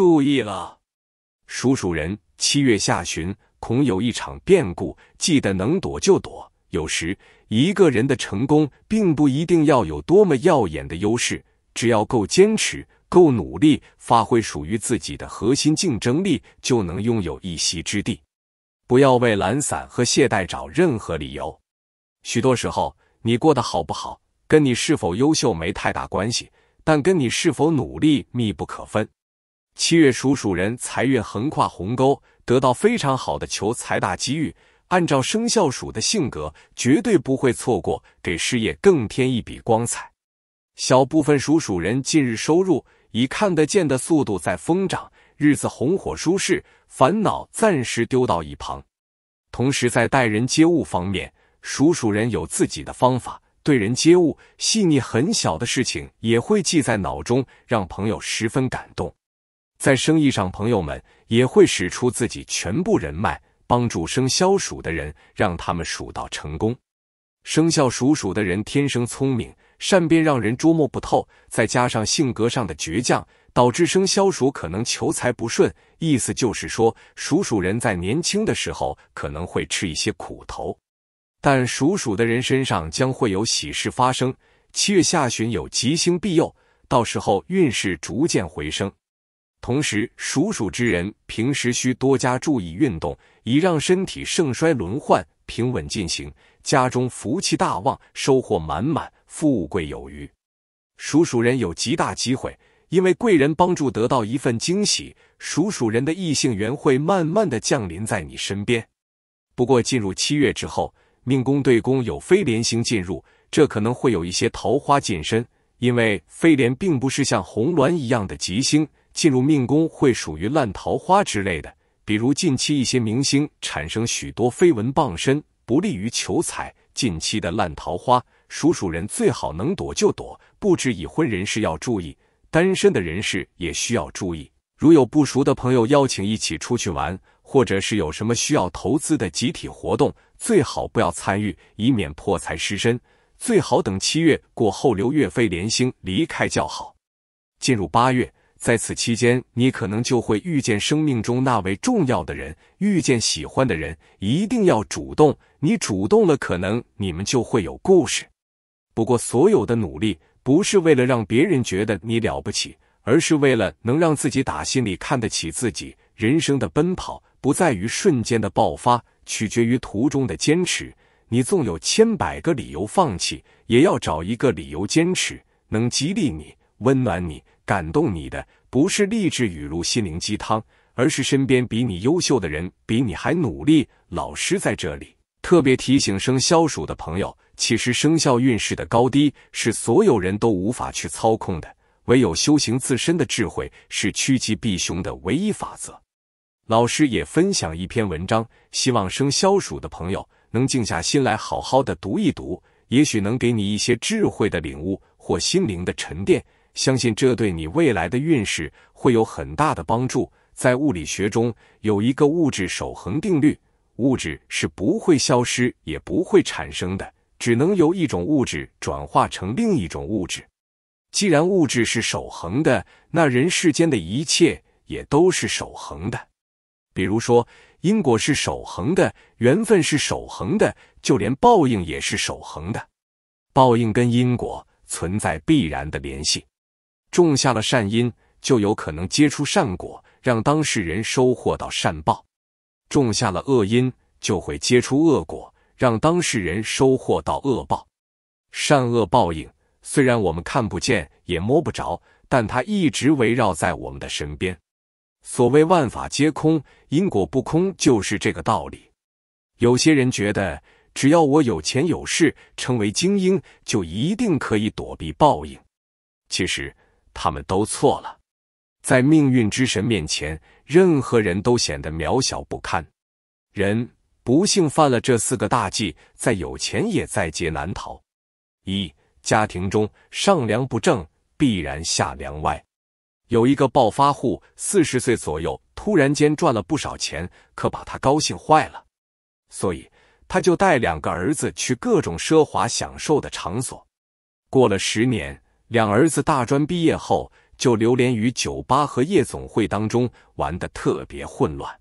注意了，属鼠人七月下旬恐有一场变故，记得能躲就躲。有时一个人的成功，并不一定要有多么耀眼的优势，只要够坚持、够努力，发挥属于自己的核心竞争力，就能拥有一席之地。不要为懒散和懈怠找任何理由。许多时候，你过得好不好，跟你是否优秀没太大关系，但跟你是否努力密不可分。七月属鼠人财运横跨鸿沟，得到非常好的求财大机遇。按照生肖鼠的性格，绝对不会错过，给事业更添一笔光彩。小部分属鼠人近日收入以看得见的速度在疯涨，日子红火舒适，烦恼暂时丢到一旁。同时在待人接物方面，属鼠人有自己的方法，对人接物细腻，很小的事情也会记在脑中，让朋友十分感动。在生意上，朋友们也会使出自己全部人脉，帮助生肖鼠的人，让他们数到成功。生肖属鼠的人天生聪明、善变，让人捉摸不透，再加上性格上的倔强，导致生肖鼠可能求财不顺。意思就是说，属鼠人在年轻的时候可能会吃一些苦头，但属鼠的人身上将会有喜事发生。七月下旬有吉星庇佑，到时候运势逐渐回升。同时，属鼠之人平时需多加注意运动，以让身体盛衰轮换平稳进行。家中福气大旺，收获满满，富贵有余。属鼠人有极大机会，因为贵人帮助得到一份惊喜。属鼠人的异性缘会慢慢的降临在你身边。不过，进入七月之后，命宫对宫有飞廉星进入，这可能会有一些桃花近身，因为飞廉并不是像红鸾一样的吉星。进入命宫会属于烂桃花之类的，比如近期一些明星产生许多绯闻傍身，不利于求财。近期的烂桃花，属鼠人最好能躲就躲。不止已婚人士要注意，单身的人士也需要注意。如有不熟的朋友邀请一起出去玩，或者是有什么需要投资的集体活动，最好不要参与，以免破财失身。最好等七月过后，刘月飞连星离开较好。进入八月。在此期间，你可能就会遇见生命中那位重要的人，遇见喜欢的人，一定要主动。你主动了，可能你们就会有故事。不过，所有的努力不是为了让别人觉得你了不起，而是为了能让自己打心里看得起自己。人生的奔跑不在于瞬间的爆发，取决于途中的坚持。你纵有千百个理由放弃，也要找一个理由坚持，能激励你，温暖你。感动你的不是励志语录、心灵鸡汤，而是身边比你优秀的人，比你还努力。老师在这里特别提醒生肖鼠的朋友，其实生肖运势的高低是所有人都无法去操控的，唯有修行自身的智慧是趋吉避凶的唯一法则。老师也分享一篇文章，希望生肖鼠的朋友能静下心来好好的读一读，也许能给你一些智慧的领悟或心灵的沉淀。相信这对你未来的运势会有很大的帮助。在物理学中有一个物质守恒定律，物质是不会消失也不会产生的，只能由一种物质转化成另一种物质。既然物质是守恒的，那人世间的一切也都是守恒的。比如说，因果是守恒的，缘分是守恒的，就连报应也是守恒的。报应跟因果存在必然的联系。种下了善因，就有可能结出善果，让当事人收获到善报；种下了恶因，就会结出恶果，让当事人收获到恶报。善恶报应虽然我们看不见也摸不着，但它一直围绕在我们的身边。所谓“万法皆空，因果不空”，就是这个道理。有些人觉得，只要我有钱有势，成为精英，就一定可以躲避报应。其实，他们都错了，在命运之神面前，任何人都显得渺小不堪。人不幸犯了这四个大忌，再有钱也在劫难逃。一、家庭中上梁不正，必然下梁歪。有一个暴发户，四十岁左右，突然间赚了不少钱，可把他高兴坏了，所以他就带两个儿子去各种奢华享受的场所。过了十年。两儿子大专毕业后就流连于酒吧和夜总会当中，玩得特别混乱。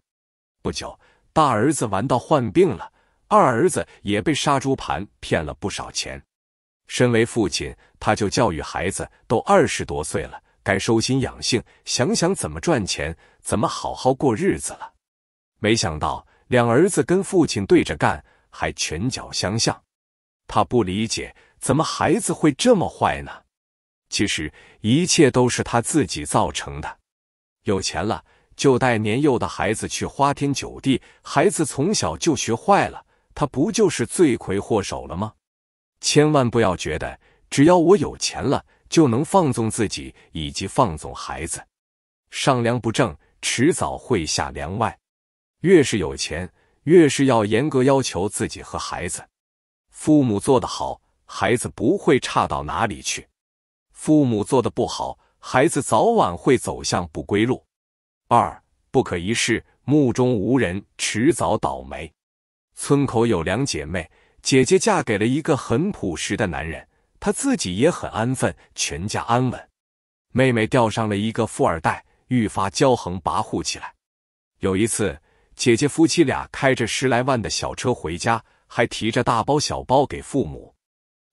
不久，大儿子玩到患病了，二儿子也被杀猪盘骗了不少钱。身为父亲，他就教育孩子：都二十多岁了，该收心养性，想想怎么赚钱，怎么好好过日子了。没想到两儿子跟父亲对着干，还拳脚相向。他不理解，怎么孩子会这么坏呢？其实一切都是他自己造成的。有钱了就带年幼的孩子去花天酒地，孩子从小就学坏了，他不就是罪魁祸首了吗？千万不要觉得只要我有钱了就能放纵自己以及放纵孩子。上梁不正，迟早会下梁歪。越是有钱，越是要严格要求自己和孩子。父母做得好，孩子不会差到哪里去。父母做的不好，孩子早晚会走向不归路。二不可一世、目中无人，迟早倒霉。村口有两姐妹，姐姐嫁给了一个很朴实的男人，她自己也很安分，全家安稳。妹妹钓上了一个富二代，愈发骄横跋扈起来。有一次，姐姐夫妻俩开着十来万的小车回家，还提着大包小包给父母。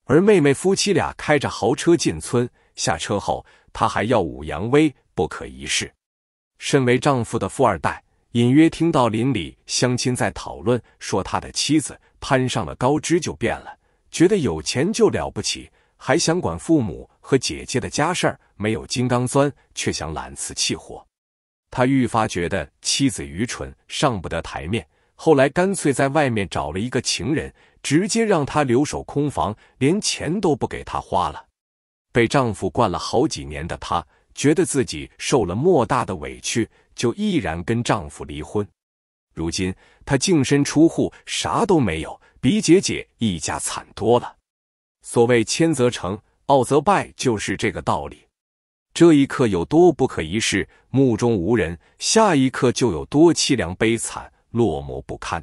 而妹妹夫妻俩开着豪车进村，下车后他还耀武扬威，不可一世。身为丈夫的富二代隐约听到邻里乡亲在讨论，说他的妻子攀上了高枝就变了，觉得有钱就了不起，还想管父母和姐姐的家事儿，没有金刚钻却想揽瓷器活。他愈发觉得妻子愚蠢，上不得台面。后来干脆在外面找了一个情人。直接让她留守空房，连钱都不给她花了。被丈夫惯了好几年的她，觉得自己受了莫大的委屈，就毅然跟丈夫离婚。如今她净身出户，啥都没有，比姐姐一家惨多了。所谓千则成，傲则败，就是这个道理。这一刻有多不可一世、目中无人，下一刻就有多凄凉悲惨、落寞不堪。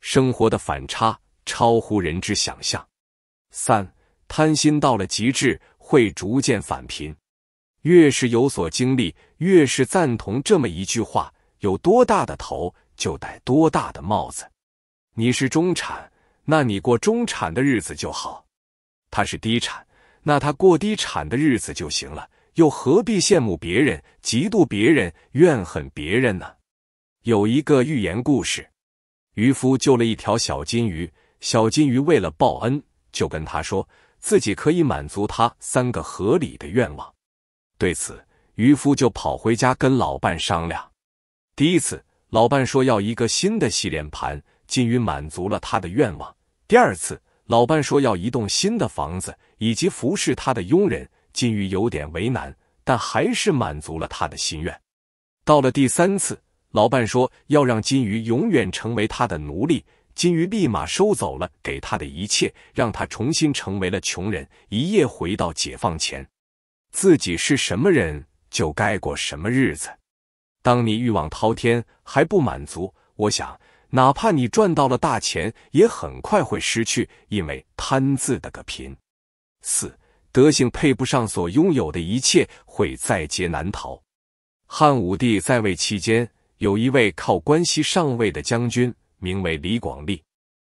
生活的反差。超乎人之想象。三贪心到了极致，会逐渐反贫。越是有所经历，越是赞同这么一句话：有多大的头，就戴多大的帽子。你是中产，那你过中产的日子就好；他是低产，那他过低产的日子就行了。又何必羡慕别人、嫉妒别人、怨恨别人呢？有一个寓言故事：渔夫救了一条小金鱼。小金鱼为了报恩，就跟他说自己可以满足他三个合理的愿望。对此，渔夫就跑回家跟老伴商量。第一次，老伴说要一个新的洗脸盘，金鱼满足了他的愿望。第二次，老伴说要一栋新的房子以及服侍他的佣人，金鱼有点为难，但还是满足了他的心愿。到了第三次，老伴说要让金鱼永远成为他的奴隶。金鱼立马收走了给他的一切，让他重新成为了穷人，一夜回到解放前。自己是什么人，就该过什么日子。当你欲望滔天还不满足，我想，哪怕你赚到了大钱，也很快会失去，因为贪字的个贫。四德性配不上所拥有的一切，会在劫难逃。汉武帝在位期间，有一位靠关系上位的将军。名为李广利，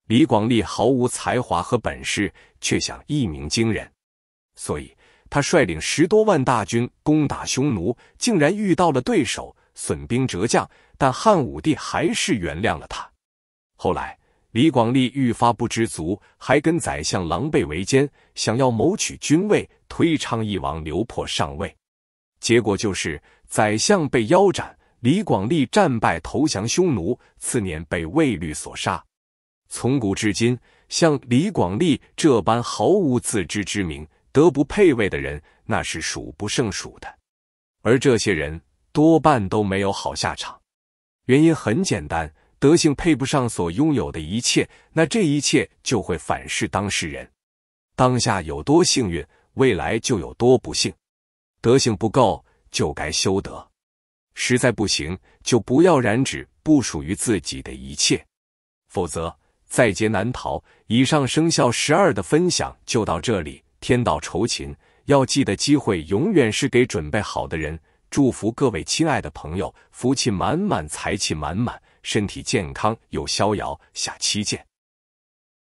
李广利毫无才华和本事，却想一鸣惊人，所以他率领十多万大军攻打匈奴，竟然遇到了对手，损兵折将。但汉武帝还是原谅了他。后来，李广利愈发不知足，还跟宰相狼狈为奸，想要谋取君位，推昌邑王刘破上位，结果就是宰相被腰斩。李广利战败投降匈奴，次年被卫律所杀。从古至今，像李广利这般毫无自知之明、德不配位的人，那是数不胜数的。而这些人多半都没有好下场。原因很简单：德性配不上所拥有的一切，那这一切就会反噬当事人。当下有多幸运，未来就有多不幸。德性不够，就该修德。实在不行，就不要染指不属于自己的一切，否则在劫难逃。以上生肖十二的分享就到这里，天道酬勤，要记得机会永远是给准备好的人。祝福各位亲爱的朋友，福气满满，财气满满，身体健康又逍遥。下期见。